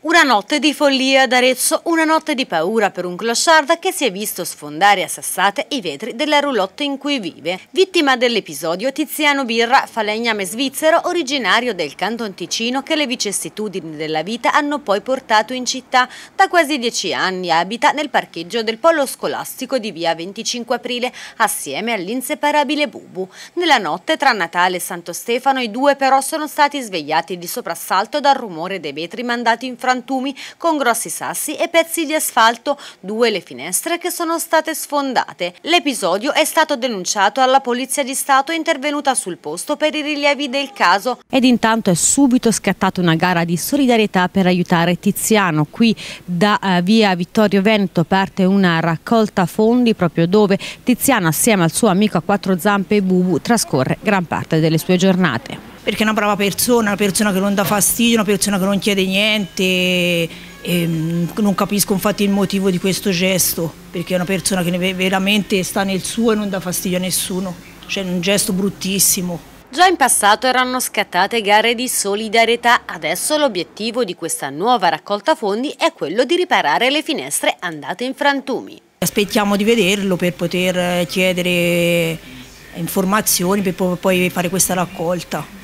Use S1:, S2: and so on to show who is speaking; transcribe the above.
S1: Una notte di follia ad Arezzo, una notte di paura per un clochard che si è visto sfondare a sassate i vetri della roulotte in cui vive. Vittima dell'episodio Tiziano Birra, falegname svizzero originario del Canton Ticino che le vicissitudini della vita hanno poi portato in città. Da quasi dieci anni abita nel parcheggio del polo scolastico di via 25 aprile assieme all'inseparabile Bubu. Nella notte tra Natale e Santo Stefano i due però sono stati svegliati di soprassalto dal rumore dei vetri mandati in fretta frantumi con grossi sassi e pezzi di asfalto, due le finestre che sono state sfondate. L'episodio è stato denunciato alla Polizia di Stato intervenuta sul posto per i rilievi del caso. Ed intanto è subito scattata una gara di solidarietà per aiutare Tiziano. Qui da eh, via Vittorio Vento parte una raccolta fondi proprio dove Tiziano assieme al suo amico a quattro zampe Bubu trascorre gran parte delle sue giornate
S2: perché è una brava persona, una persona che non dà fastidio, una persona che non chiede niente. E, mm, non capisco infatti il motivo di questo gesto, perché è una persona che veramente sta nel suo e non dà fastidio a nessuno. Cioè è un gesto bruttissimo.
S1: Già in passato erano scattate gare di solidarietà, adesso l'obiettivo di questa nuova raccolta fondi è quello di riparare le finestre andate in frantumi.
S2: Aspettiamo di vederlo per poter eh, chiedere informazioni per poi fare questa raccolta.